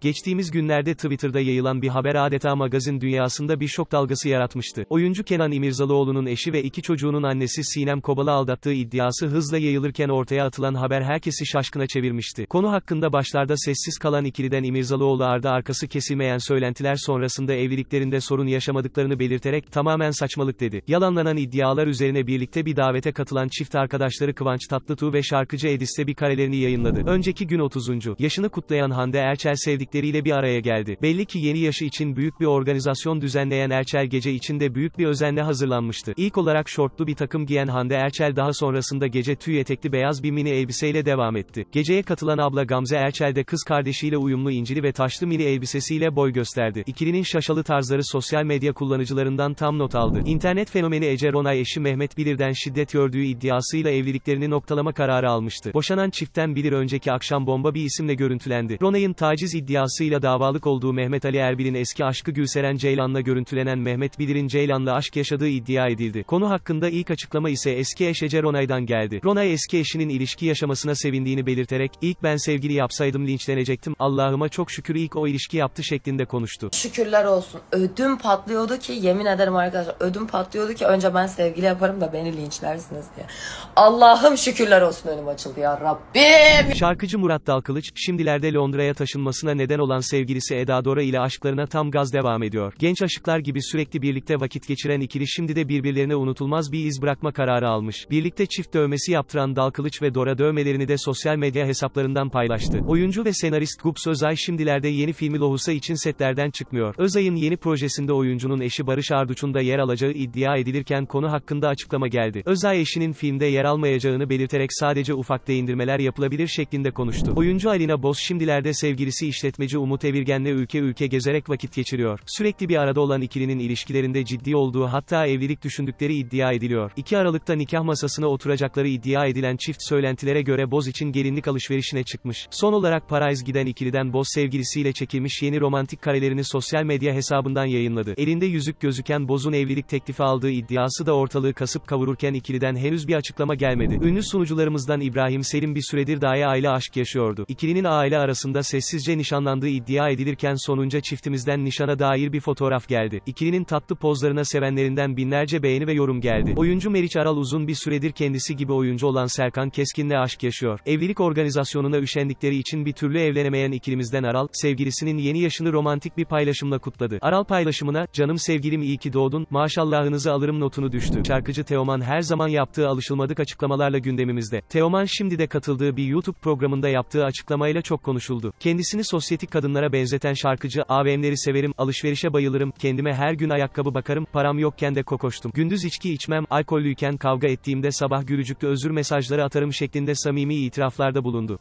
Geçtiğimiz günlerde Twitter'da yayılan bir haber adeta magazin dünyasında bir şok dalgası yaratmıştı. Oyuncu Kenan İmirzalıoğlu'nun eşi ve iki çocuğunun annesi Sinem Kobal'ı aldattığı iddiası hızla yayılırken ortaya atılan haber herkesi şaşkına çevirmişti. Konu hakkında başlarda sessiz kalan ikiliden İmirzalıoğlu ardı arkası kesilmeyen söylentiler sonrasında evliliklerinde sorun yaşamadıklarını belirterek tamamen saçmalık dedi. Yalanlanan iddialar üzerine birlikte bir davete katılan çift arkadaşları Kıvanç Tatlıtuğ ve şarkıcı Edis'te bir karelerini yayınladı. Önceki gün 30. yaşını kutlayan Hande Erçel sevdik ettikleriyle bir araya geldi. Belli ki yeni yaşı için büyük bir organizasyon düzenleyen Erçel gece içinde büyük bir özenle hazırlanmıştı. İlk olarak şortlu bir takım giyen Hande Erçel daha sonrasında gece tüy etekli beyaz bir mini elbiseyle devam etti. Geceye katılan abla Gamze Erçel de kız kardeşiyle uyumlu incili ve taşlı mini elbisesiyle boy gösterdi. İkilinin şaşalı tarzları sosyal medya kullanıcılarından tam not aldı. İnternet fenomeni Ece Ronay eşi Mehmet Bilir'den şiddet gördüğü iddiasıyla evliliklerini noktalama kararı almıştı. Boşanan çiftten Bilir önceki akşam bomba bir isimle görüntülendi. Ronay'ın taciz iddiası iddiasıyla davalık olduğu Mehmet Ali Erbil'in eski aşkı Gülseren Ceylan'la görüntülenen Mehmet Bilir'in Ceylan'la aşk yaşadığı iddia edildi. Konu hakkında ilk açıklama ise eski eş Ece Ronay'dan geldi. Ronay eski eşinin ilişki yaşamasına sevindiğini belirterek, ilk ben sevgili yapsaydım linçlenecektim, Allah'ıma çok şükür ilk o ilişki yaptı şeklinde konuştu. Şükürler olsun. Ödüm patlıyordu ki, yemin ederim arkadaşlar, ödüm patlıyordu ki önce ben sevgili yaparım da beni linçlersiniz diye. Allah'ım şükürler olsun önüm açıldı ya Rabbim. Şarkıcı Murat Dalkılıç, şimdilerde Londra'ya taşınmasına neden neden olan sevgilisi Eda Dora ile aşklarına tam gaz devam ediyor. Genç aşıklar gibi sürekli birlikte vakit geçiren ikili şimdi de birbirlerine unutulmaz bir iz bırakma kararı almış. Birlikte çift dövmesi yaptıran Dalkılıç ve Dora dövmelerini de sosyal medya hesaplarından paylaştı. Oyuncu ve senarist Gups Özay şimdilerde yeni filmi Lohusa için setlerden çıkmıyor. Özay'ın yeni projesinde oyuncunun eşi Barış Arduç'un da yer alacağı iddia edilirken konu hakkında açıklama geldi. Özay eşinin filmde yer almayacağını belirterek sadece ufak değindirmeler yapılabilir şeklinde konuştu. Oyuncu Alina Boz şimdilerde sevgilisi işlet işletmeci Umut Evirgen'le ülke ülke gezerek vakit geçiriyor. Sürekli bir arada olan ikilinin ilişkilerinde ciddi olduğu hatta evlilik düşündükleri iddia ediliyor. 2 Aralık'ta nikah masasına oturacakları iddia edilen çift söylentilere göre Boz için gelinlik alışverişine çıkmış. Son olarak Paris giden ikiliden Boz sevgilisiyle çekilmiş yeni romantik karelerini sosyal medya hesabından yayınladı. Elinde yüzük gözüken Boz'un evlilik teklifi aldığı iddiası da ortalığı kasıp kavururken ikiliden henüz bir açıklama gelmedi. Ünlü sunucularımızdan İbrahim Selim bir süredir dahi aile aşk yaşıyordu. İkilinin aile arasında sessizce nişanlanmıştı planlandığı iddia edilirken sonunca çiftimizden nişana dair bir fotoğraf geldi. İkilinin tatlı pozlarına sevenlerinden binlerce beğeni ve yorum geldi. Oyuncu Meriç Aral uzun bir süredir kendisi gibi oyuncu olan Serkan Keskin'le aşk yaşıyor. Evlilik organizasyonuna üşendikleri için bir türlü evlenemeyen ikilimizden Aral, sevgilisinin yeni yaşını romantik bir paylaşımla kutladı. Aral paylaşımına, canım sevgilim iyi ki doğdun, maşallahınızı alırım notunu düştü. Şarkıcı Teoman her zaman yaptığı alışılmadık açıklamalarla gündemimizde. Teoman şimdi de katıldığı bir YouTube programında yaptığı açıklamayla çok konuşuldu. Kendisini sosyete atletik kadınlara benzeten şarkıcı, AVM'leri severim, alışverişe bayılırım, kendime her gün ayakkabı bakarım, param yokken de kokoştum. Gündüz içki içmem, alkollüyken kavga ettiğimde sabah gülücüklü özür mesajları atarım şeklinde samimi itiraflarda bulundu.